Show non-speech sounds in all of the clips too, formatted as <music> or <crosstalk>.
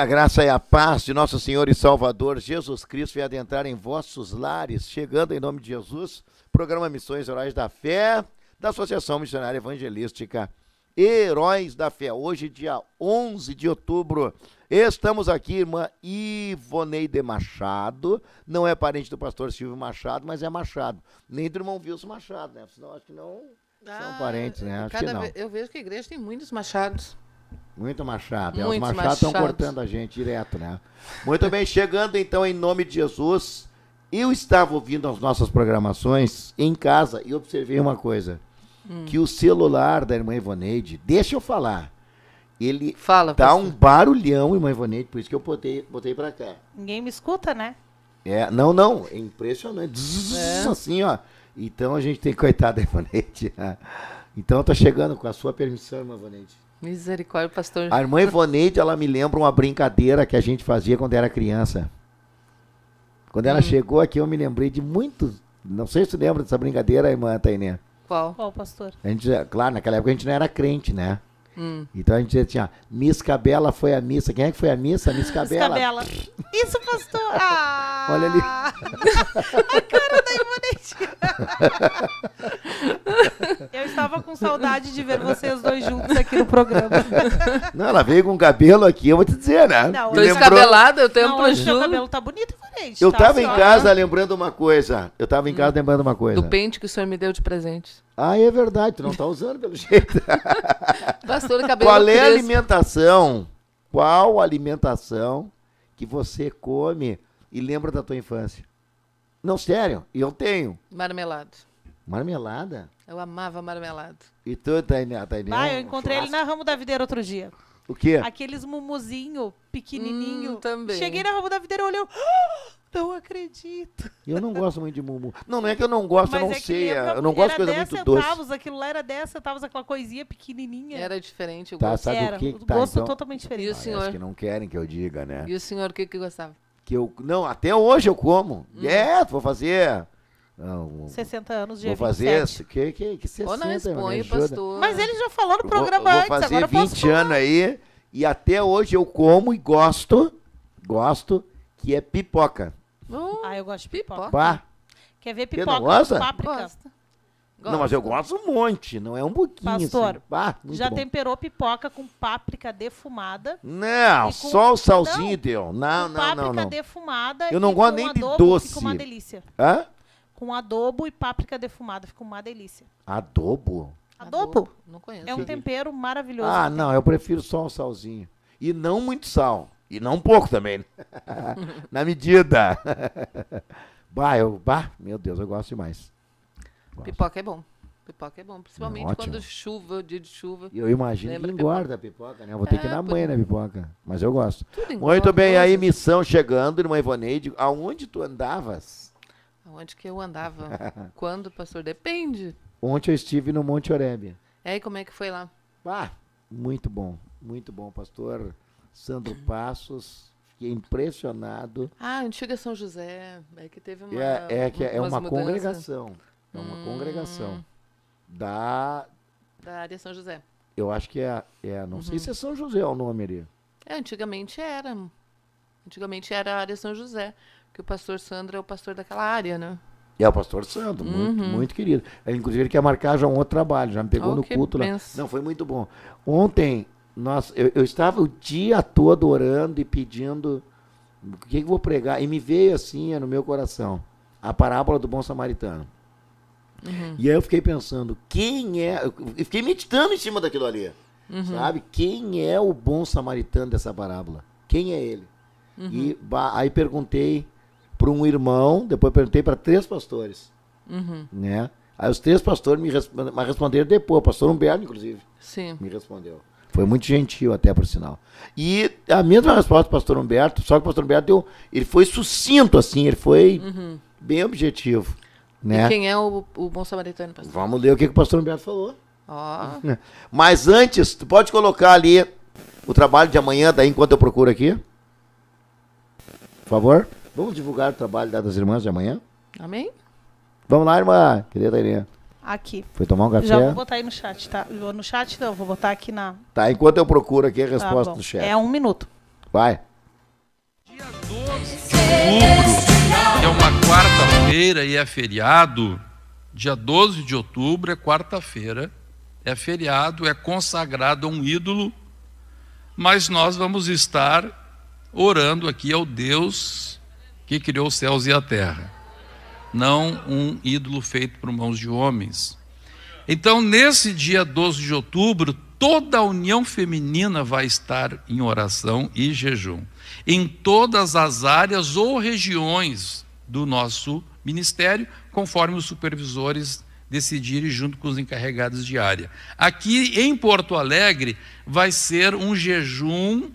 a graça e a paz de nosso Senhor e Salvador Jesus Cristo venha adentrar em vossos lares, chegando em nome de Jesus, programa Missões Heróis da Fé, da Associação Missionária Evangelística Heróis da Fé. Hoje, dia 11 de outubro, estamos aqui, irmã Ivoneide Machado, não é parente do pastor Silvio Machado, mas é Machado, nem do irmão Wilson Machado, né? Senão acho que não... Ah, São parentes, né? Acho que não. Vez, eu vejo que a igreja tem muitos machados. Muito Machado. É, Muito Os Machados estão cortando a gente direto, né? Muito bem, chegando então em nome de Jesus. Eu estava ouvindo as nossas programações em casa e observei uma coisa. Hum. Que o celular da irmã Ivoneide, deixa eu falar, ele Fala, dá um barulhão, irmã Ivoneide, por isso que eu botei, botei pra cá. Ninguém me escuta, né? É, não, não, é impressionante. Zzz, é. Assim, ó. Então a gente tem, coitar da Ivoneide. Né? Então tá chegando com a sua permissão, irmã Ivoneide. Misericórdia, pastor. A irmã Ivoneide, ela me lembra uma brincadeira que a gente fazia quando era criança. Quando ela hum. chegou aqui, eu me lembrei de muitos. Não sei se você lembra dessa brincadeira, irmã Tainé. Qual? Qual, pastor? A gente, claro, naquela época a gente não era crente, né? Hum. Então a gente dizia assim, Miss Cabela foi a missa. Quem é que foi a missa? Miss Cabela. Miss Cabela. Isso, pastor. <laughs> Ah, Olha ali. <laughs> a cara da Imonete. Eu estava com saudade de ver vocês dois juntos aqui no programa. Não, ela veio com cabelo aqui, eu vou te dizer, né? Não, Tô eu tenho um O cabelo tá bonito, Imonete. Eu estava tá, em casa né? lembrando uma coisa. Eu estava em casa hum. lembrando uma coisa. Do pente que o senhor me deu de presente. Ah, é verdade, tu não está usando pelo <laughs> jeito. Pastor, cabelo Qual é a alimentação? Qual alimentação que você come e lembra da tua infância? Não, sério, eu tenho. Marmelado. Marmelada? Eu amava marmelado. E tu, Tainá? Tainá ah, eu encontrei ele na Ramo da Videira outro dia. O quê? Aqueles mumuzinho hum, pequenininho. Hum, também. Cheguei na Ramo da Videira e olhei... Ah! Não acredito. Eu não gosto muito de mumu. Não, não é que eu não gosto, eu não é sei. Era, é, eu não gosto de coisa muito centavos, doce. Aquilo lá era 10 centavos, aquela coisinha pequenininha. Era diferente o tá, Sabe era, o que, que tá, gosto então, totalmente diferente. E o senhor? que não querem que eu diga, né? E o senhor, o que, que gostava? Que eu, não, até hoje eu como. Hum. É, vou fazer... Não, 60 anos de Vou fazer 27. que, que, que 60 Ou não expõe, pastor. Mas ele já falou no programa vou, vou fazer agora 20 anos aí e até hoje eu como e gosto, gosto, que é pipoca. Uh, ah, eu gosto de pipoca. pipoca. Quer ver pipoca não com páprica? Gosto. Não, mas eu gosto um monte, não é um pouquinho. Assim. Pastor, assim. já bom. temperou pipoca com páprica defumada? Não, com... só o salzinho não, deu. Não, não, páprica não, não. defumada. Eu não gosto nem de doce. Fica uma delícia. Hã? Com adobo e páprica defumada, fica uma delícia. Adobo? Adobo? Não conheço. É um tempero maravilhoso. Ah, não, eu prefiro só o salzinho. E não muito sal. E não pouco também, né? <laughs> Na medida. <laughs> bah, eu, bah, meu Deus, eu gosto demais. Gosto. Pipoca é bom. Pipoca é bom, principalmente é quando chuva, dia de chuva. E eu imagino que engorda pipoca? a pipoca, né? Eu vou ter que ir na ah, mãe na pipoca, mas eu gosto. Muito bem, aí assim. missão chegando, irmã Ivoneide, aonde tu andavas? Aonde que eu andava? <laughs> quando, pastor? Depende. Ontem eu estive no Monte Oreb. É, e como é que foi lá? Ah, muito bom, muito bom, pastor. Sandro Passos. Fiquei impressionado. Ah, Antiga São José. É que teve uma. É, é que é uma congregação. É uma hum. congregação. Da. Da área São José. Eu acho que é. é não uhum. sei se é São José o nome ali. É, antigamente era. Antigamente era a área São José. Porque o pastor Sandro é o pastor daquela área, né? É o pastor Sandro, uhum. muito, muito querido. Ele, inclusive, ele quer marcar já um outro trabalho, já me pegou oh, no culto lá. Não, foi muito bom. Ontem, nossa, eu, eu estava o dia todo orando e pedindo o que, que eu vou pregar. E me veio assim é, no meu coração a parábola do bom samaritano. Uhum. E aí eu fiquei pensando, quem é. Eu fiquei meditando em cima daquilo ali. Uhum. Sabe? Quem é o bom samaritano dessa parábola? Quem é ele? Uhum. E aí perguntei para um irmão, depois perguntei para três pastores. Uhum. Né? Aí os três pastores me, responderam depois, o pastor Humberto, inclusive. Sim. Me respondeu. Foi muito gentil até, por sinal. E a mesma resposta do pastor Humberto, só que o pastor Humberto deu, ele foi sucinto, assim, ele foi uhum. bem objetivo. Né? E quem é o, o bom samaritano, pastor? Vamos ler o que, que o pastor Humberto falou. Oh. <laughs> Mas antes, tu pode colocar ali o trabalho de amanhã, daí enquanto eu procuro aqui. Por favor. Vamos divulgar o trabalho das irmãs de amanhã? Amém. Vamos lá, irmã. Querida Irene. Aqui. Foi tomar um café? Já vou botar aí no chat, tá? No chat não, vou botar aqui na. Tá, enquanto eu procuro aqui a tá resposta tá, do chefe. É um minuto. Vai. Dia 12 de outubro, é uma quarta-feira e é feriado. Dia 12 de outubro é quarta-feira, é feriado, é consagrado a um ídolo, mas nós vamos estar orando aqui ao Deus que criou os céus e a terra não um ídolo feito por mãos de homens. Então, nesse dia 12 de outubro, toda a união feminina vai estar em oração e jejum, em todas as áreas ou regiões do nosso ministério, conforme os supervisores decidirem junto com os encarregados de área. Aqui em Porto Alegre vai ser um jejum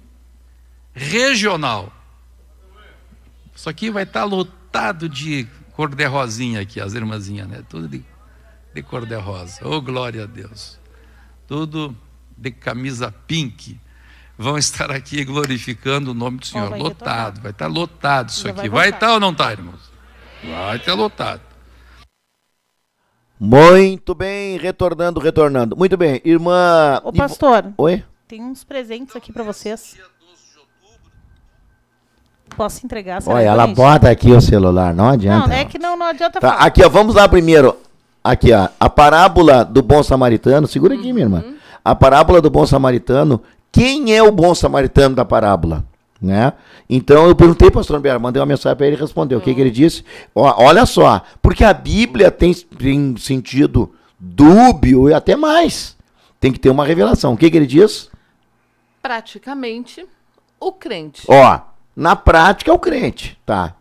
regional. Isso aqui vai estar lotado de cor de rosinha aqui, as irmãzinhas, né? Tudo de, de cor de rosa. Oh, glória a Deus. Tudo de camisa pink. Vão estar aqui glorificando o nome do Senhor. Oh, vai lotado, vai estar tá lotado isso Já aqui. Vai, estar tá ou não está, irmãos? Vai estar tá lotado. Muito bem, retornando, retornando. Muito bem, irmã. Ô, pastor. Oi? Tem uns presentes aqui para vocês posso entregar. Olha, ela bota aqui o celular, não adianta. Não, é que não, não adianta tá, Aqui, ó, vamos lá primeiro. Aqui, ó, a parábola do bom samaritano. Segura aqui, uhum. minha irmã. Uhum. A parábola do bom samaritano. Quem é o bom samaritano da parábola? Né? Então eu perguntei para o pastor Humberto, mandei uma mensagem para ele e respondeu. Uhum. O que, que, ele disse? Ó, olha só, porque a Bíblia tem, tem sentido dúbio e até mais. Tem que ter uma revelação. O que, que ele diz? Praticamente o crente. Ó, na prática é o crente, tá?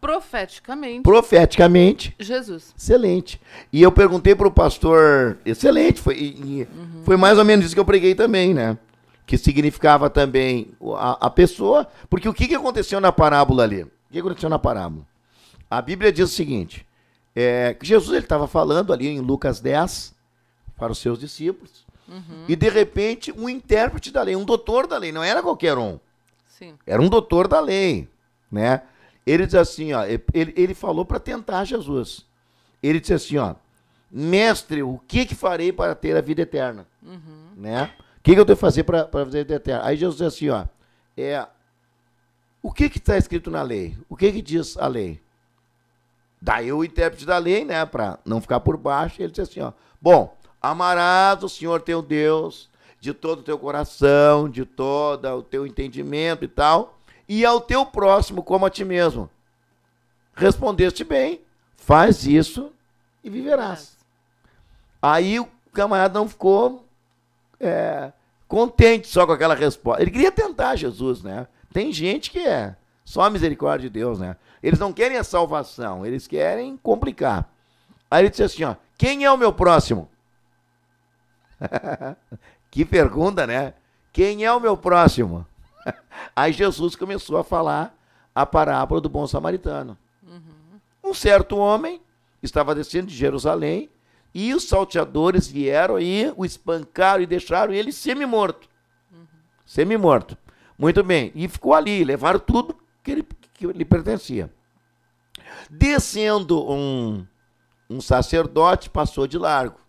Profeticamente. Profeticamente. Jesus. Excelente. E eu perguntei para o pastor, excelente, foi, e, uhum. foi mais ou menos isso que eu preguei também, né? Que significava também a, a pessoa, porque o que, que aconteceu na parábola ali? O que aconteceu na parábola? A Bíblia diz o seguinte, é, Jesus ele estava falando ali em Lucas 10 para os seus discípulos, uhum. e de repente um intérprete da lei, um doutor da lei, não era qualquer um, era um doutor da lei, né? Ele diz assim, ó, ele, ele falou para tentar Jesus. Ele disse assim, ó, mestre, o que que farei para ter a vida eterna? Uhum. Né? O que, que eu que fazer para fazer a vida eterna? Aí Jesus diz assim, ó, é, o que que está escrito na lei? O que que diz a lei? Daí o intérprete da lei, né, para não ficar por baixo, ele disse assim, ó, bom, amarás o Senhor teu Deus de todo o teu coração, de todo o teu entendimento e tal, e ao teu próximo como a ti mesmo. Respondeste bem, faz isso e viverás. Aí o camarada não ficou é, contente só com aquela resposta. Ele queria tentar Jesus, né? Tem gente que é só a misericórdia de Deus, né? Eles não querem a salvação, eles querem complicar. Aí ele disse assim, ó, quem é o meu próximo? <laughs> Que pergunta, né? Quem é o meu próximo? <laughs> Aí Jesus começou a falar a parábola do bom samaritano. Uhum. Um certo homem estava descendo de Jerusalém e os salteadores vieram e o espancaram e deixaram ele semi-morto. Uhum. Semi-morto. Muito bem. E ficou ali, levaram tudo que ele, que lhe pertencia. Descendo um, um sacerdote, passou de largo.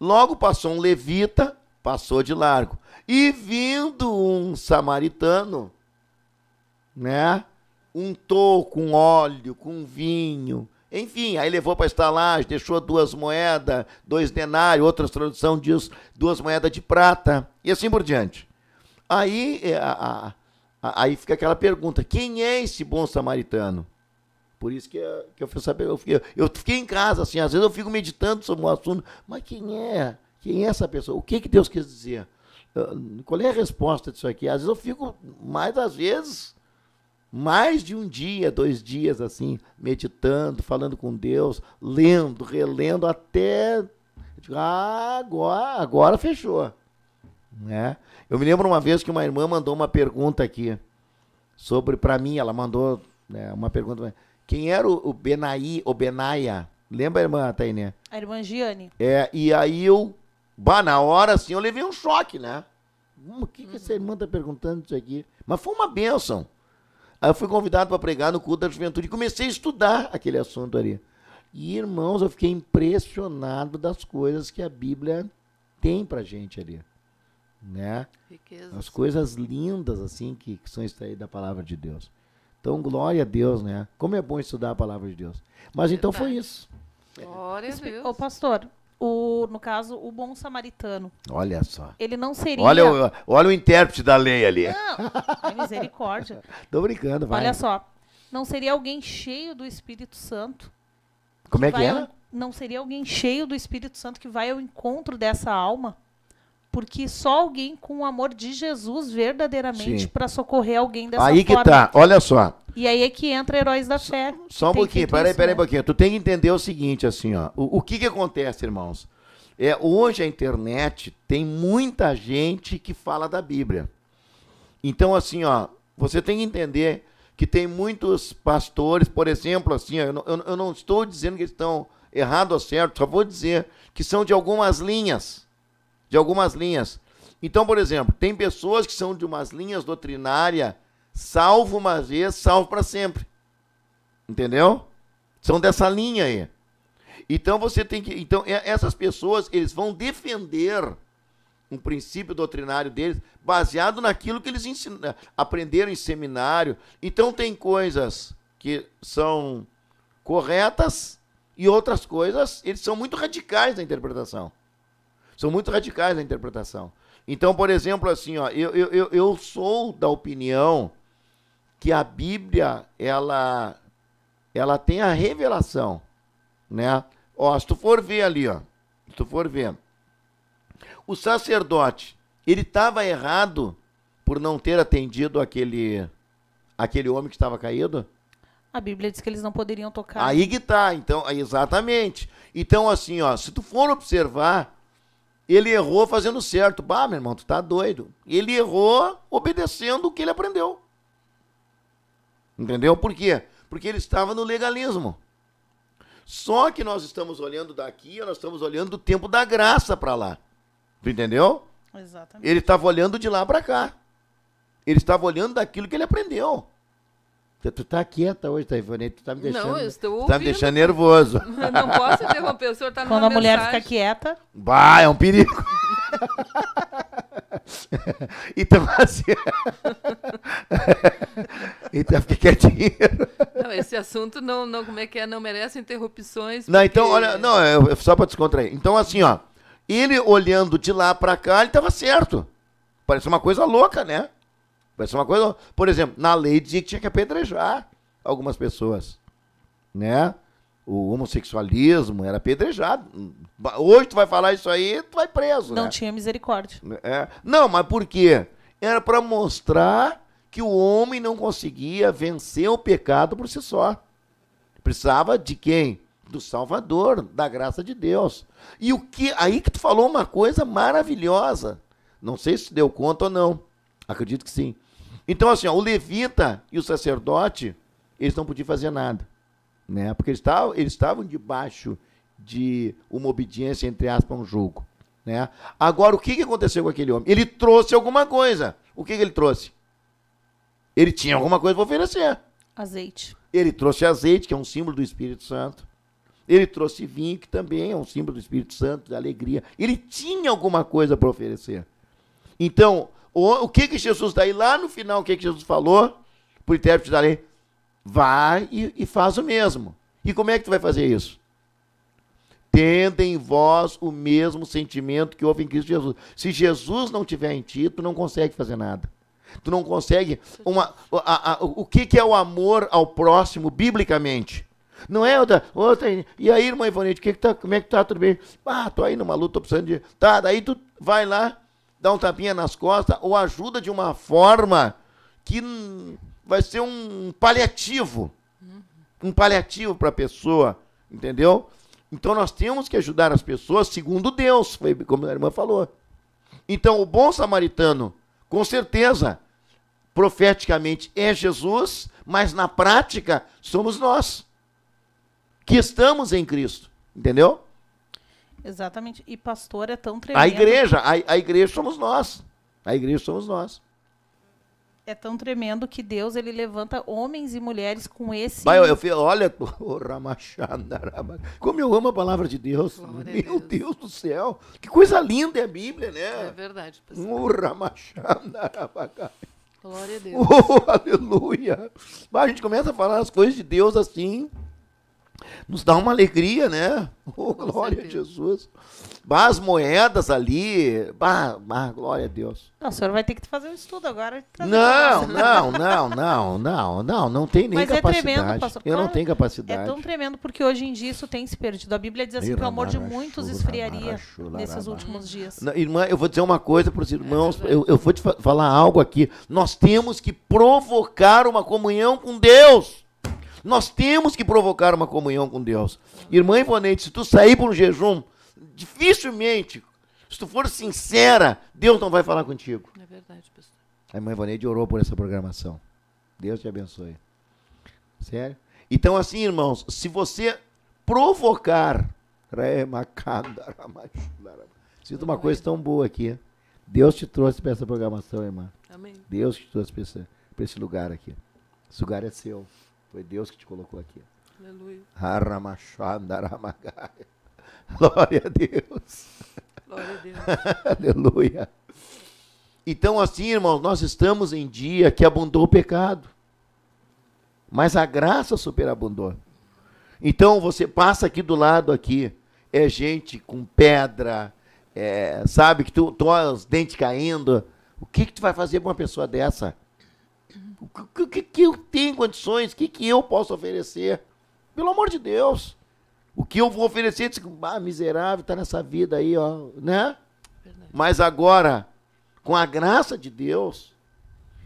Logo passou um levita, passou de largo. E vindo um samaritano, né? Untou com óleo, com vinho. Enfim, aí levou para a estalagem, deixou duas moedas, dois denários, outras tradução diz duas moedas de prata, e assim por diante. Aí, é, a, a, a, aí fica aquela pergunta: quem é esse bom samaritano? Por isso que, eu, eh, que eu fui saber, eu fiquei, eu fiquei em casa, assim, às vezes eu fico meditando sobre um assunto, mas quem é? Quem é essa pessoa? O que, que Deus quis dizer? Eh, qual é a resposta disso aqui? Às vezes eu fico, mais às vezes, mais de um dia, dois dias, assim, meditando, falando com Deus, lendo, relendo, até. ah, agora, agora fechou. Né? Eu me lembro uma vez que uma irmã mandou uma pergunta aqui sobre, para mim, ela mandou né, uma pergunta quem era o, Benai, o Benaia? Lembra a irmã, Tainé? A irmã Giane. É, e aí eu, bah, na hora assim, eu levei um choque, né? Hum, o que, que essa uhum. irmã tá perguntando isso aqui? Mas foi uma bênção. Aí eu fui convidado para pregar no culto da juventude e comecei a estudar aquele assunto ali. E, irmãos, eu fiquei impressionado das coisas que a Bíblia tem pra gente ali. Né? Riqueza. As coisas lindas, assim, que, que são extraídas da palavra de Deus. Então, glória a Deus, né? Como é bom estudar a palavra de Deus. Mas então foi isso. Glória a Deus. Ô, pastor, o, no caso, o bom samaritano. Olha só. Ele não seria. Olha o, olha o intérprete da lei ali. Não, misericórdia. <laughs> Tô brincando, vai. Olha só. Não seria alguém cheio do Espírito Santo. Como é que é? Ao, não seria alguém cheio do Espírito Santo que vai ao encontro dessa alma porque só alguém com o amor de Jesus verdadeiramente para socorrer alguém dessa aí forma. Aí que tá, olha só. E aí é que entra heróis da fé. Só um pouquinho, peraí, peraí né? um pouquinho. Tu tem que entender o seguinte, assim, ó. O, o que que acontece, irmãos? É, hoje a internet tem muita gente que fala da Bíblia. Então, assim, ó, você tem que entender que tem muitos pastores, por exemplo, assim, ó, eu, não, eu, eu não estou dizendo que estão errado ou certo, só vou dizer que são de algumas linhas de algumas linhas. Então, por exemplo, tem pessoas que são de umas linhas doutrinária, salvo uma vez, salvo para sempre. Entendeu? São dessa linha aí. Então você tem que, então essas pessoas, eles vão defender um princípio doutrinário deles baseado naquilo que eles ensinam, aprenderam em seminário. Então tem coisas que são corretas e outras coisas, eles são muito radicais na interpretação são muito radicais na interpretação. Então, por exemplo, assim, ó, eu, eu, eu sou da opinião que a Bíblia, ela, ela tem a revelação, né? Ó, se tu for ver ali, ó, se tu for ver, o sacerdote, ele estava errado por não ter atendido aquele, aquele homem que estava caído? A Bíblia diz que eles não poderiam tocar. Aí que tá, então, exatamente. Então, assim, ó, se tu for observar, ele errou fazendo certo. Bah, meu irmão, tu tá doido. Ele errou obedecendo o que ele aprendeu. Entendeu? Por quê? Porque ele estava no legalismo. Só que nós estamos olhando daqui, nós estamos olhando do tempo da graça para lá. entendeu? Exatamente. Ele estava olhando de lá para cá. Ele estava olhando daquilo que ele aprendeu tu tá quieta hoje, tá, Tu tá me deixando. Não, eu estou Tu Tá me deixando nervoso. <laughs> Não posso interromper, o senhor tá Quando a mensagem. mulher fica quieta. Bah, é um perigo. então, assim. então, fiquei quietinho. Não, esse assunto não, não, como é que é? Não merece interrupções. Não, então, olha, não, é só pra descontrair. Então, assim, ó. Ele olhando de lá pra cá, ele tava certo. Parece uma coisa louca, né? Vai ser uma coisa. Por exemplo, na lei dizia que tinha que apedrejar algumas pessoas. Né? O homossexualismo era apedrejado. Hoje tu vai falar isso aí, tu vai preso. Não né? tinha misericórdia. É. Não, mas por quê? Era para mostrar que o homem não conseguia vencer o pecado por si só. Precisava de quem? Do Salvador, da graça de Deus. E o que aí que tu falou uma coisa maravilhosa. Não sei se deu conta ou não. Acredito que sim. Então, assim, ó, o levita e o sacerdote, eles não podiam fazer nada, né? Porque eles estavam, eles estavam debaixo de uma obediência, entre aspas, um jogo, né? Agora, o que, que aconteceu com aquele homem? Ele trouxe alguma coisa. O que, que ele trouxe? Ele tinha alguma coisa para oferecer. Azeite. Ele trouxe azeite, que é um símbolo do Espírito Santo. Ele trouxe vinho, que também é um símbolo do Espírito Santo, da alegria. Ele tinha alguma coisa para oferecer. Então, o, o que que Jesus daí lá no final, o que que Jesus falou? Por intérprete da lei, vai e, e faz o mesmo. E como é que tu vai fazer isso? Tenda em vós o mesmo sentimento que houve em Cristo Jesus. Se Jesus não tiver em ti, tu não consegue fazer nada. Tu não consegue. Uma, a, a, o que, que é o amor ao próximo, biblicamente? Não é outra, outra. E aí, irmã Ivonete, que que tá, como é que tá? Tudo bem? Ah, tô aí numa luta, tô precisando de. Tá, daí tu vai lá dá um tapinha nas costas ou ajuda de uma forma que vai ser um paliativo. Uhum. Um paliativo para a pessoa, entendeu? Então nós temos que ajudar as pessoas segundo Deus, foi como a irmã falou. Então o bom samaritano, com certeza, profeticamente é Jesus, mas na prática somos nós que estamos em Cristo, entendeu? Exatamente. E pastor é tão tremendo. A igreja, a, a igreja somos nós. A igreja somos nós é tão tremendo que Deus ele levanta homens e mulheres com esse. Vai, eu, olha, <laughs> oh, como eu amo a palavra de Deus. Glória Meu Deus. Deus. do céu. Que coisa linda é a Bíblia, né? É verdade, Glória a <laughs> Deus. Oh, aleluia. Mas a gente começa a falar as coisas de Deus assim nos dá uma alegria, né? <laughs> Oh, glória a Jesus. as moedas ali, bah, bah, glória a Deus. Não, o senhor vai ter que fazer um estudo agora. Não, não, <laughs> não, não, não, não, não tem nem Mas capacidade. Mas é tremendo, pastor. Eu não tenho capacidade. É tão tremendo porque hoje em dia isso tem se perdido. A Bíblia diz assim que o amor de muitos esfriaria nesses últimos dias. Irmã, eu vou dizer uma coisa para os irmãos, é, é. eu, eu vou te falar algo aqui. Nós temos que provocar uma comunhão com Deus. Nós temos que provocar uma comunhão com Deus. Irmã Ivonete, se tu sair por um jejum, dificilmente, se tu for sincera, Deus não vai falar contigo. É verdade, pastor. A irmã Ivonete orou por essa programação. Deus te abençoe. Sério? Então, assim, irmãos, se você provocar. <laughs> Sinto uma coisa tão boa aqui. Deus te trouxe para essa programação, irmã. Amém. Deus te trouxe para esse, para esse lugar aqui. Esse lugar é seu. Foi Deus que te colocou aqui. Aleluia. <laughs> Glória a Deus. Glória a <laughs> Deus. Aleluia. Então, assim, irmãos, nós estamos em dia que abundou o pecado. Mas a graça superabundou. Então, você passa aqui do lado aqui, é gente com pedra, é, sabe, que tu, tu os dentes caindo. O que, que tu vai fazer para uma pessoa dessa? O que, que, que eu tenho condições? O que, que eu posso oferecer? Pelo amor de Deus. O que eu vou oferecer? Diz, ah, miserável, está nessa vida aí, ó, né? Mas agora, com a graça de Deus,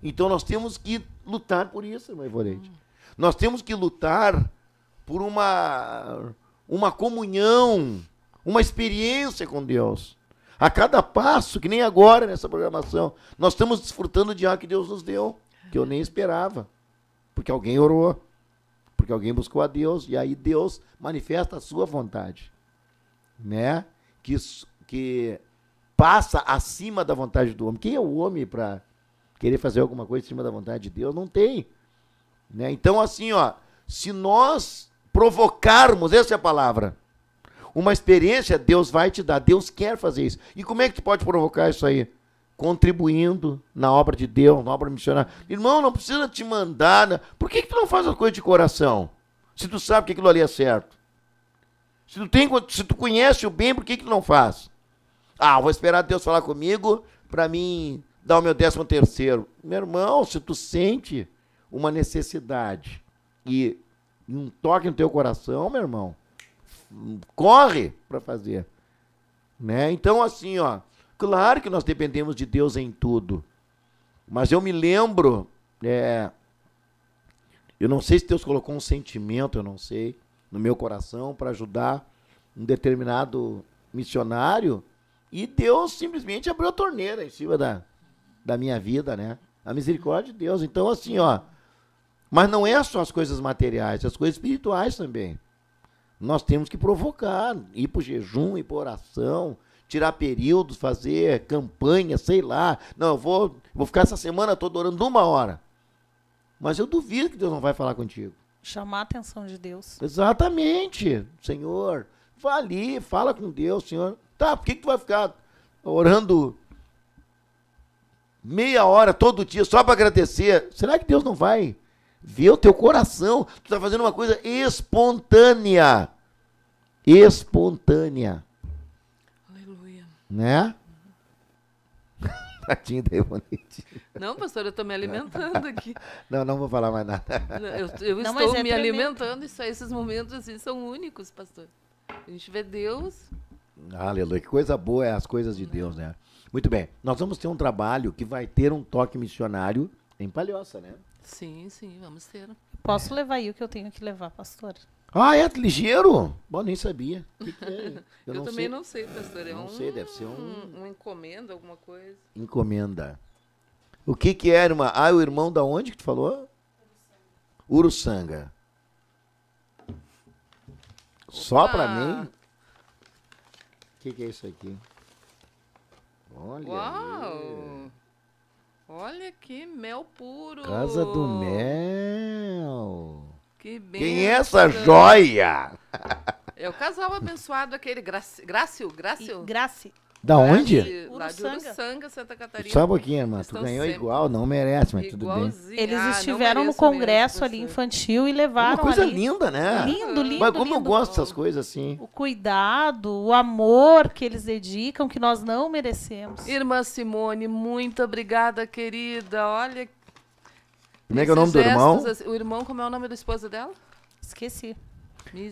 então nós temos que lutar por isso, irmã Ivorente. Hum. Nós temos que lutar por uma, uma comunhão, uma experiência com Deus. A cada passo, que nem agora nessa programação, nós estamos desfrutando de algo que Deus nos deu que eu nem esperava, porque alguém orou, porque alguém buscou a Deus e aí Deus manifesta a sua vontade, né? Que que passa acima da vontade do homem. Quem é o homem para querer fazer alguma coisa acima da vontade de Deus? Não tem, né? Então assim, ó, se nós provocarmos, essa é a palavra, uma experiência, Deus vai te dar, Deus quer fazer isso. E como é que tu pode provocar isso aí? contribuindo na obra de Deus, na obra missionária. Irmão, não precisa te mandar. Né? Por que, que tu não faz as coisas de coração? Se tu sabe que aquilo ali é certo. Se tu, tem, se tu conhece o bem, por que, que tu não faz? Ah, vou esperar Deus falar comigo para mim dar o meu décimo terceiro. Meu irmão, se tu sente uma necessidade e um toque no teu coração, meu irmão, corre para fazer. Né? Então, assim, ó, Claro que nós dependemos de Deus em tudo. Mas eu me lembro, é, eu não sei se Deus colocou um sentimento, eu não sei, no meu coração para ajudar um determinado missionário e Deus simplesmente abriu a torneira em cima da, da minha vida, né? A misericórdia de Deus. Então, assim, ó. Mas não é só as coisas materiais, as coisas espirituais também. Nós temos que provocar, ir para o jejum, ir para oração, tirar períodos, fazer campanha, sei lá. Não, eu vou, vou ficar essa semana toda orando uma hora. Mas eu duvido que Deus não vai falar contigo. Chamar a atenção de Deus. Exatamente. Senhor, vá ali, fala com Deus, Senhor. Tá, por que, que tu vai ficar orando meia hora todo dia só para agradecer? Será que Deus não vai ver o teu coração? Tu está fazendo uma coisa espontânea. Espontânea. Né? <laughs> Tadinho da Ivonete. Não, pastor, eu estou me alimentando aqui. <laughs> não, não vou falar mais nada. Eu, eu não, estou é me alimentando alimentando, isso, esses momentos assim são únicos, pastor. A gente vê Deus. Aleluia, que coisa boa é as coisas de Deus, né? Muito bem, nós vamos ter um trabalho que vai ter um toque missionário em Palhoça, né? Sim, sim, vamos ter. Posso é. levar aí o que eu tenho que levar, pastor? Ah, é ligeiro? Bom, nem sabia. <laughs> Que que é? Eu, eu não também sei. não sei, pastor. É não um, sei, deve ser um... um... encomenda, alguma coisa. Encomenda. O que que era, é, irmã? Ah, o irmão da onde que tu falou? Uruçanga. Uruçanga. Só pra mim? O que que é isso aqui? Olha Uau! Aí. Olha que mel puro! Casa do mel! Que bem. Quem é essa joia? É o casal abençoado, aquele Graci, Grácio, Grácio? Da onde? De, lá de Uruçanga, Santa Catarina. Só um pouquinho, irmã. tu ganhou igual, não merece, mas tudo bem. Eles ah, estiveram ah, no congresso ali infantil e levaram. Uma coisa ali. linda, né? Lindo, lindo. Mas como lindo, eu gosto dessas coisas assim. O cuidado, o amor que eles dedicam, que nós não merecemos. Irmã Simone, muito obrigada, querida. Olha que como é que é o nome do irmão? Assim, o irmão, como é o nome do esposo dela? Esqueci.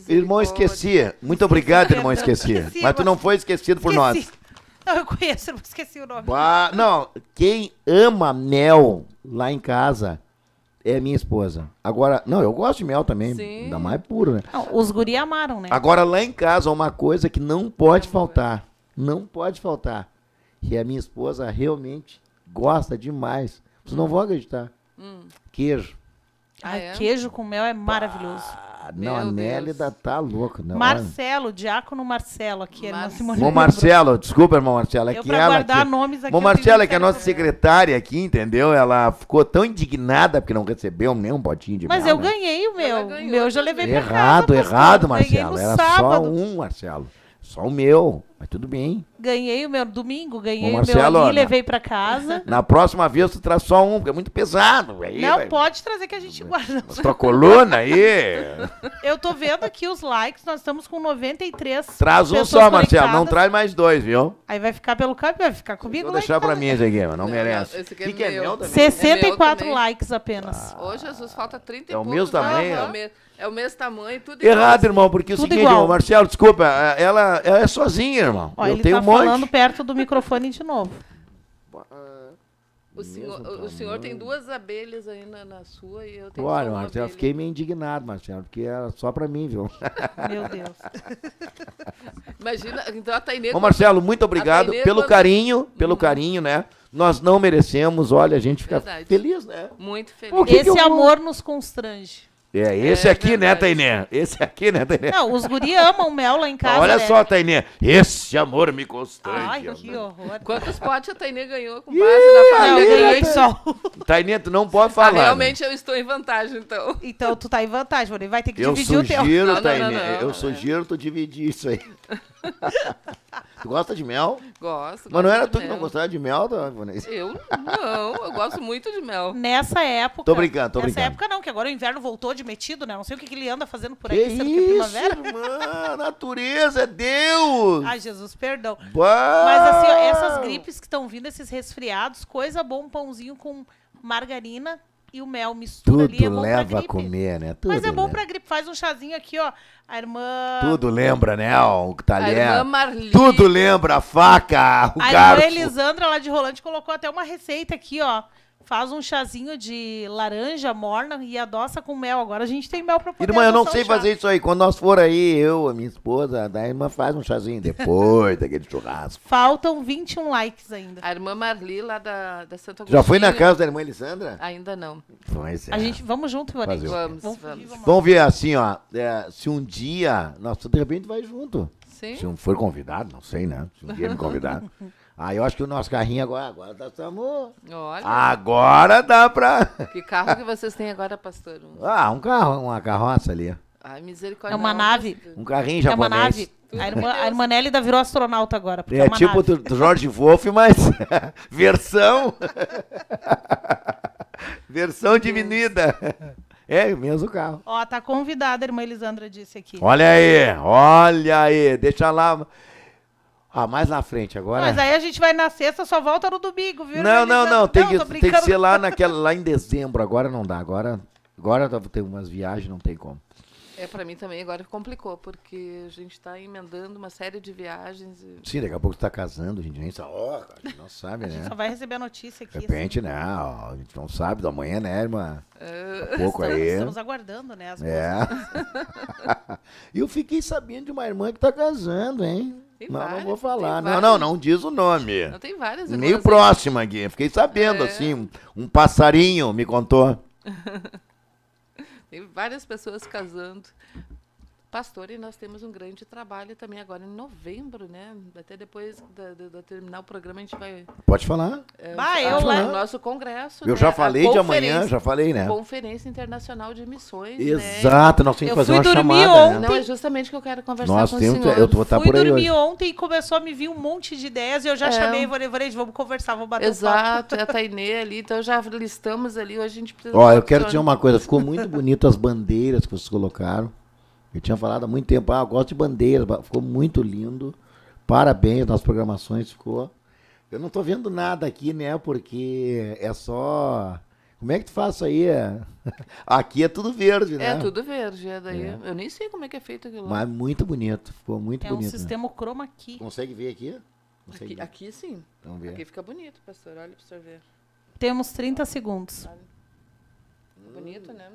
Irmão esquecia. Muito obrigado, irmão esquecia. Esqueci, Mas tu não foi esquecido por nós. Não, eu conheço, esqueci o nome. Bah, não, quem ama mel lá em casa é minha esposa. Agora, não, eu gosto de mel também, Sim. ainda mais puro, né? Não, os guri amaram, né? Agora lá em casa uma coisa que não pode faltar, não pode faltar. E a minha esposa realmente gosta demais. Vocês não vão acreditar. Hum. Queijo. Ah, é? Queijo com mel é maravilhoso. Ah, não, a Nélida tá louca. Não, Marcelo, Diácono Marcelo aqui. É Mar... Irmão Marcelo, desculpa, irmão Marcelo. É eu que pra ela guardar nomes aqui. Marcelo, é que é a nossa secretária aqui, entendeu? Ela ficou tão indignada porque não recebeu nem um potinho de Mas mel. Mas eu né? ganhei o meu. O meu eu já levei errado, pra casa. Errado, errado, Marcelo. Era sábado. só um, Marcelo. Só o meu. Mas tudo bem. Ganhei o meu domingo, ganhei Marcelo, o meu e levei para casa. <laughs> Na próxima vez tu traz só um, porque é muito pesado. Aí, não, vai, pode trazer que a gente guarda. A tua coluna aí. <laughs> Eu tô vendo aqui os likes, nós estamos com 93 Traz um só, Marcelo, não traz mais dois, viu? Aí vai ficar pelo caminho, vai ficar comigo. Vou deixar para mim esse aqui, mas não, merece. Esse aqui é, que é meu. meu 64 é meu likes apenas. Ah. Jesus, falta 30 é e É o mesmo tamanho? É o mesmo. É o mesmo tamanho, tudo Errado, igual. irmão, porque é tudo o seguinte, igual. Marcelo, desculpa, é, ela, ela é sozinha, irmão. Ó, eu ele tenho tá um monte. falando perto do microfone de novo. O senhor, o senhor tem duas abelhas aí na, sua e eu tenho Olha, Marcelo, abelha. eu fiquei meio indignado, Marcelo, porque era só para mim, viu? Meu Deus. <laughs> Imagina, então a Tainê... Ô, Marcelo, muito obrigado pelo quando... carinho, pelo hum. carinho, né? Nós não merecemos, olha, a gente fica Verdade. feliz, né? Muito feliz. Esse amor nos constrange. É, é, esse é aqui, né, verdade. né, Tainé? Esse aqui, né, Tainé? Não, os guri amam mel lá em casa. Olha né? só, Tainé, Esse amor me constrange. Ai, que horror. Quantos potes a Tainé ganhou com base na família? Eu ganhei só. Tainé, tu não pode falar. Ah, né? realmente né? eu estou em vantagem, então. Então, tu tá em vantagem, Vai ter que eu dividir sugiro, o teu. Tainê, não, não, não, eu sugiro tu dividir isso aí. <laughs> tu gosta de mel? Gosto. Mas não era tu mel. que não gostava de mel, tá, Vanessa? Eu não, eu gosto muito de mel. Nessa época. Tô brincando, tô nessa brincando. Nessa época não, que agora o inverno voltou de metido, né? Não sei o que, que ele anda fazendo por aí, que sendo isso, que é primavera. Irmã, natureza, é Deus! Ai, Jesus, perdão. Uau. Mas assim, ó, essas gripes que estão vindo, esses resfriados, coisa bom, um pãozinho com margarina, e o mel mistura Tudo ali, é leva a comer, né? Tudo Mas é bom leva. pra gripe. Faz um chazinho aqui, ó. A irmã... Tudo lembra, né? o talher. Tá a é irmã Marli. Tudo lembra a faca, o a garfo. A irmã Elisandra, lá de Rolante, colocou até uma receita aqui, ó faz um chazinho de laranja morna e adoça com mel. Agora a gente tem mel pra poder Irmã, eu não sei fazer isso aí. Quando nós for aí, eu, a minha esposa, a irmã faz um chazinho depois <laughs> daquele churrasco. Faltam 21 likes ainda. A irmã Marli, lá da, da Santa Agostinho. Já foi na casa da irmã Elisandra? Ainda não. é. A gente, vamos junto, Ivonete. Vamos, vamos. Vamos, vamos. vamos ver assim, ó. É, se um dia... Nossa, de repente vai junto. Sim. Se um for convidado, não sei, né? Se um dia me convidar... <laughs> Aí eu acho que o nosso carrinho agora, agora tá estamos. Olha. Agora dá pra. <laughs> Que carro que vocês têm agora, pastor? Ah, um carro, uma carroça ali. Ai, misericórdia. É uma nave. Um carrinho japonês. É uma nave. A irmã, a irmã virou astronauta agora. É, é tipo nave. do Jorge Wolff, mas <laughs> versão. <laughs> versão diminuída. É, o mesmo carro. Ó, tá convidada, a irmã Elisandra disse aqui. Olha aí, olha aí. Deixa lá. Ah, mais na frente agora. Mas aí a gente vai na sexta, só volta no domingo, viu? Não, não, não. Tem, que, tem que ser lá, <laughs> naquela, lá em dezembro. Agora não dá. Agora, agora tem umas viagens, não tem como. É, para mim também agora complicou, porque a gente está emendando uma série de viagens. E... Sim, daqui a pouco está casando, a gente nem sabe, a gente não sabe, né? A gente né? só vai receber a notícia aqui. De assim. repente, assim. a gente não sabe, da manhã, né, irmã? Uh, pouco estamos, aí. Estamos aguardando, né, as é. <laughs> E eu fiquei sabendo de uma irmã que está casando, hein? Tem não, várias, não vou falar. Não, várias. não, não diz o nome. Não tem várias. Meio próximo, aí. aqui. Fiquei sabendo, é. assim, um, um passarinho me contou. <laughs> tem várias pessoas casando pastor e nós temos um grande trabalho também agora em novembro, né? Até depois de terminar o programa a gente vai. Pode falar. É, vai, tá eu lá. nosso congresso. Eu né? já falei de amanhã, já falei, né? Conferência Internacional de Missões. Né? Exato, né? nós temos que fazer uma chamada. Né? Ontem. Né? Não, é justamente que eu quero conversar nós com temos, o senhor. Eu vou estar tá fui por aí dormir hoje. ontem e começou a me vir um monte de ideias e eu já é. chamei o Evorejo, vamos conversar, vamos bater Exato, um papo. é a Tainê ali, então já listamos ali, hoje a gente precisa. Ó, eu quero dizer uma coisa, ficou muito bonito as bandeiras que vocês colocaram. Eu tinha falado há muito tempo, ah, eu gosto de bandeira, ficou muito lindo. Parabéns, nas programações ficou. Eu não estou vendo nada aqui, né? Porque é só. Como é que tu faz isso aí? <laughs> aqui é tudo verde, né? É tudo verde, é daí. É. Eu nem sei como é que é feito aquilo. Mas é muito bonito, ficou muito é bonito. É né? um sistema né? chroma key. Consegue ver aqui? Consegue aqui, ver? aqui sim. Vamos ver. Aqui fica bonito, pastor. Olha para o senhor ver. Temos 30 segundos. Vale. Bonito, né?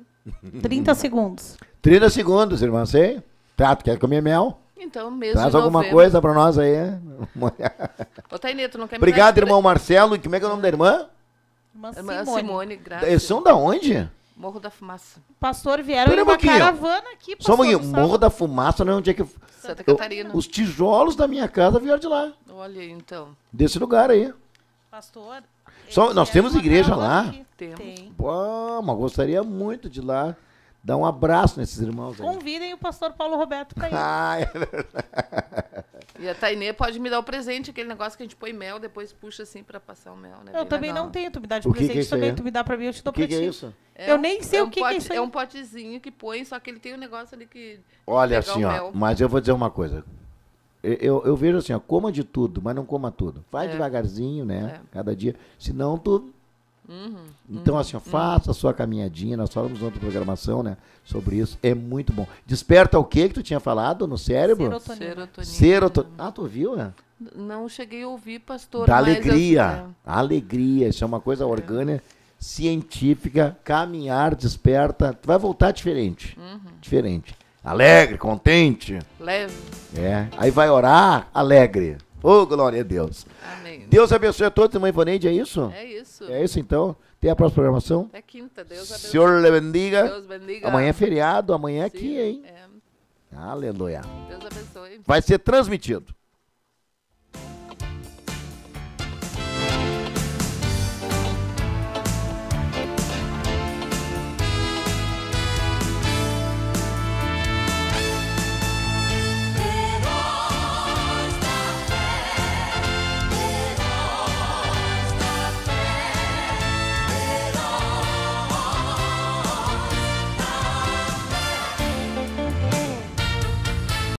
30 <laughs> segundos. 30 segundos, irmã, você? trato quer comer mel? Então, mesmo Traz alguma novembro. coisa pra nós aí. Ô, Tainê, tu não quer Obrigado, irmão Marcelo. E como é que é o nome da irmã? Irmã Simone. Simone, graças. Eles são da onde? Morro da Fumaça, Pastor, vieram em uma caravana aqui. Só um pouquinho. Morro da Fumaça, não é onde é que... Santa Catarina. os tijolos da minha casa vieram de lá. Olha aí, então. Desse lugar aí. Pastor, só, nós é temos igreja lá. Temos. mas gostaria muito de ir lá. Dá um abraço nesses irmãos aí. Convidem o pastor Paulo Roberto para <laughs> ir. Ah, é verdade. E a Tainê pode me dar o presente, aquele negócio que a gente põe mel, depois puxa assim para passar o mel. Né? Eu Bem também legal. não tenho, tu me dá de o presente que é também, tu me dá para mim, eu te dou para O que é isso? eu é nem sei é o um que, pote, é isso aí. É um potezinho que põe, só que ele tem um negócio ali que... Olha assim, ó, mas eu vou dizer uma coisa eu, eu vejo assim, ó, coma de tudo, mas não coma tudo. Vai é. devagarzinho, né? É. Cada dia. Senão tu. Uhum, então, uhum, assim, uhum. faça a sua caminhadinha. Nós falamos outra programação, né? Sobre isso. É muito bom. Desperta o que que tu tinha falado no cérebro? Serotonina. Serotonina. Serotonina. Ah, tu viu, né? Não cheguei a ouvir, pastor. Da alegria. Eu... É. Alegria. Isso é uma coisa é. orgânica, científica. Caminhar desperta. Tu vai voltar diferente. Uhum. Diferente alegre, contente. Leve. É. Aí vai orar alegre. Oh, glória a Deus. Amém. Deus abençoe a todos, irmã Ivaneide, é isso? É isso. É isso então. Tem a próxima programação? É quinta, Deus abençoe. Senhor lhe bendiga. Deus bendiga. Amanhã é feriado, amanhã é Sim, aqui, hein? É. Aleluia. Deus abençoe. Vai ser transmitido.